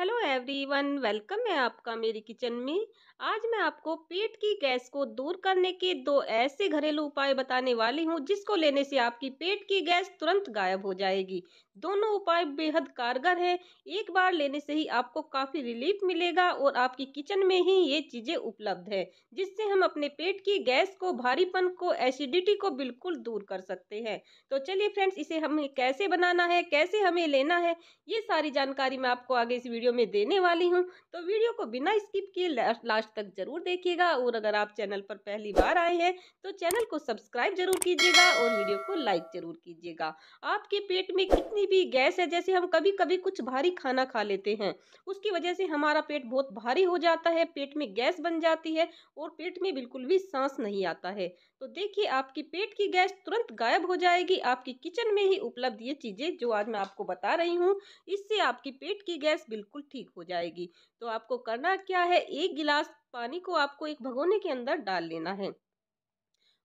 hello everyone welcome है आपका मेरी किचन में आज मैं आपको पेट की गैस को दूर करने के दो ऐसे घरेलू उपाय बताने वाली हूँ जिसको लेने से आपकी पेट की गैस तुरंत गायब हो जाएगी दोनों उपाय बेहद कारगर है एक बार लेने से ही आपको काफ़ी रिलीफ मिलेगा और आपकी किचन में ही ये चीज़ें उपलब्ध है जिससे हम अपने पेट की गैस को भारीपन को एसिडिटी को बिल्कुल दूर कर सकते हैं तो चलिए फ्रेंड्स इसे हमें कैसे बनाना है कैसे हमें लेना है ये सारी जानकारी मैं आपको आगे इस वीडियो में देने वाली हूँ तो वीडियो को बिना स्किप किए लास्ट तक ज़रूर देखिएगा और अगर आप चैनल पर पहली बार आए हैं तो चैनल को सब्सक्राइब जरूर कीजिएगा और वीडियो को लाइक जरूर कीजिएगा आपके पेट में कितनी भी गैस है जैसे हम कभी कभी कुछ भारी खाना खा लेते हैं उसकी वजह से हमारा पेट बहुत भारी हो जाता है पेट में गैस बन जाती है और पेट में बिल्कुल भी सांस नहीं आता है तो देखिए आपकी पेट की गैस तुरंत गायब हो जाएगी आपकी किचन में ही उपलब्ध ये चीज़ें जो आज मैं आपको बता रही हूँ इससे आपकी पेट की गैस बिल्कुल ठीक हो जाएगी तो आपको करना क्या है एक गिलास पानी को आपको एक भगोने के अंदर डाल लेना है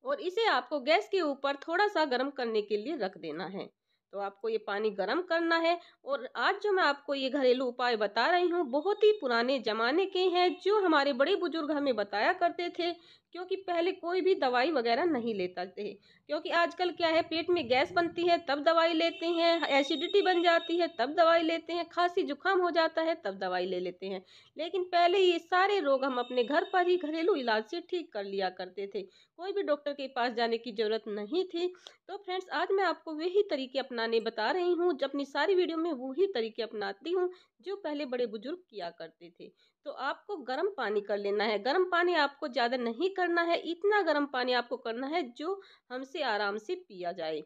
और इसे आपको गैस के ऊपर थोड़ा सा गर्म करने के लिए रख देना है तो आपको ये पानी गर्म करना है और आज जो मैं आपको ये घरेलू उपाय बता रही हूँ बहुत ही पुराने ज़माने के हैं जो हमारे बड़े बुजुर्ग हमें बताया करते थे क्योंकि पहले कोई भी दवाई वगैरह नहीं लेता थे क्योंकि आजकल क्या है पेट में गैस बनती है तब दवाई लेते हैं एसिडिटी बन जाती है तब दवाई लेते हैं खांसी जुकाम हो जाता है तब दवाई ले लेते हैं लेकिन पहले ये सारे रोग हम अपने घर पर ही घरेलू इलाज से ठीक कर लिया करते थे कोई भी डॉक्टर के पास जाने की ज़रूरत नहीं थी तो फ्रेंड्स आज मैं आपको वही तरीके अपनाने बता रही हूँ जब अपनी सारी वीडियो में वही तरीके अपनाती हूँ जो पहले बड़े बुजुर्ग किया करते थे तो आपको गर्म पानी कर लेना है गर्म पानी आपको ज़्यादा नहीं करना है इतना गर्म पानी आपको करना है जो हमसे आराम से पिया जाए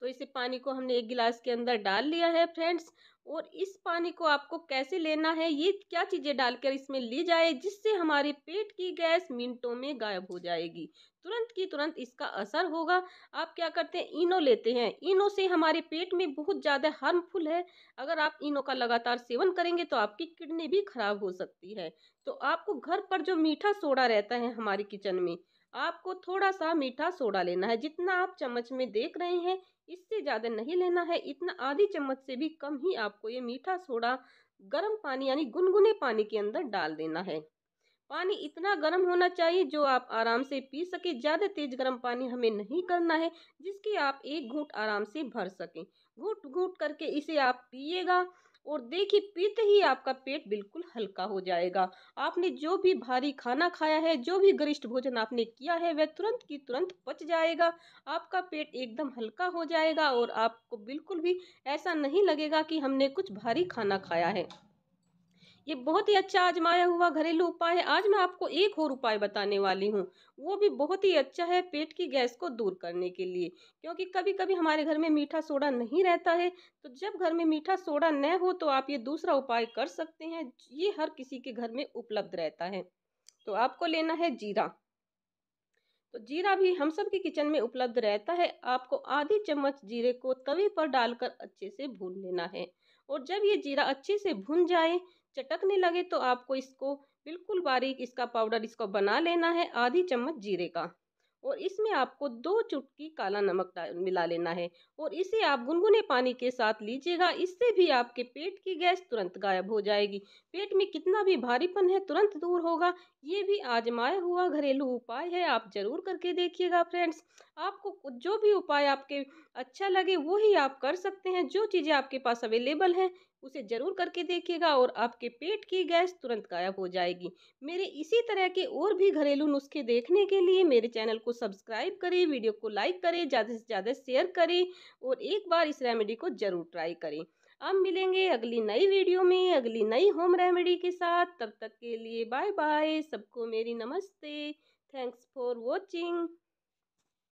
तो इसे पानी को हमने एक गिलास के अंदर डाल लिया है फ्रेंड्स और इस पानी को आपको कैसे लेना है ये क्या चीज़ें डालकर इसमें ली जाए जिससे हमारे पेट की गैस मिनटों में गायब हो जाएगी तुरंत की तुरंत इसका असर होगा आप क्या करते हैं इनो लेते हैं इनो से हमारे पेट में बहुत ज़्यादा हार्मफुल है अगर आप इनो का लगातार सेवन करेंगे तो आपकी किडनी भी खराब हो सकती है तो आपको घर पर जो मीठा सोडा रहता है हमारे किचन में आपको थोड़ा सा मीठा सोडा लेना है जितना आप चम्मच में देख रहे हैं इससे ज़्यादा नहीं लेना है इतना आधी चम्मच से भी कम ही आपको ये मीठा सोडा गर्म पानी यानी गुनगुने पानी के अंदर डाल देना है पानी इतना गर्म होना चाहिए जो आप आराम से पी सके ज़्यादा तेज गर्म पानी हमें नहीं करना है जिसकी आप एक घूट आराम से भर सकें घूट घूट करके इसे आप पिएगा और देखिए पीते ही आपका पेट बिल्कुल हल्का हो जाएगा आपने जो भी भारी खाना खाया है जो भी गरिष्ठ भोजन आपने किया है वह तुरंत की तुरंत पच जाएगा आपका पेट एकदम हल्का हो जाएगा और आपको बिल्कुल भी ऐसा नहीं लगेगा कि हमने कुछ भारी खाना खाया है ये बहुत ही अच्छा आजमाया हुआ घरेलू उपाय है आज मैं आपको एक और उपाय बताने वाली हूँ वो भी बहुत ही अच्छा है पेट की गैस को दूर करने के लिए क्योंकि कभी कभी हमारे घर में मीठा सोडा नहीं रहता है तो जब घर में मीठा सोडा न हो तो आप ये दूसरा उपाय कर सकते हैं ये हर किसी के घर में उपलब्ध रहता है तो आपको लेना है जीरा तो जीरा भी हम सब के किचन में उपलब्ध रहता है आपको आधी चम्मच जीरे को तवे पर डालकर अच्छे से भून लेना है और जब ये जीरा अच्छे से भून जाए चटकने लगे तो आपको इसको बिल्कुल बारीक इसका पाउडर इसको बना लेना है आधी चम्मच जीरे का और इसमें आपको दो चुटकी काला नमक मिला लेना है और इसे आप गुनगुने पानी के साथ लीजिएगा इससे भी आपके पेट की गैस तुरंत गायब हो जाएगी पेट में कितना भी भारीपन है तुरंत दूर होगा ये भी आजमाया हुआ घरेलू उपाय है आप ज़रूर करके देखिएगा फ्रेंड्स आपको जो भी उपाय आपके अच्छा लगे वो ही आप कर सकते हैं जो चीज़ें आपके पास अवेलेबल हैं उसे ज़रूर करके देखिएगा और आपके पेट की गैस तुरंत गायब हो जाएगी मेरे इसी तरह के और भी घरेलू नुस्खे देखने के लिए मेरे चैनल को सब्सक्राइब करें वीडियो को लाइक करें ज़्यादा से ज़्यादा शेयर करें और एक बार इस रेमेडी को ज़रूर ट्राई करें अब मिलेंगे अगली नई वीडियो में अगली नई होम रेमेडी के साथ तब तक के लिए बाय बाय सबको मेरी नमस्ते थैंक्स फॉर वॉचिंग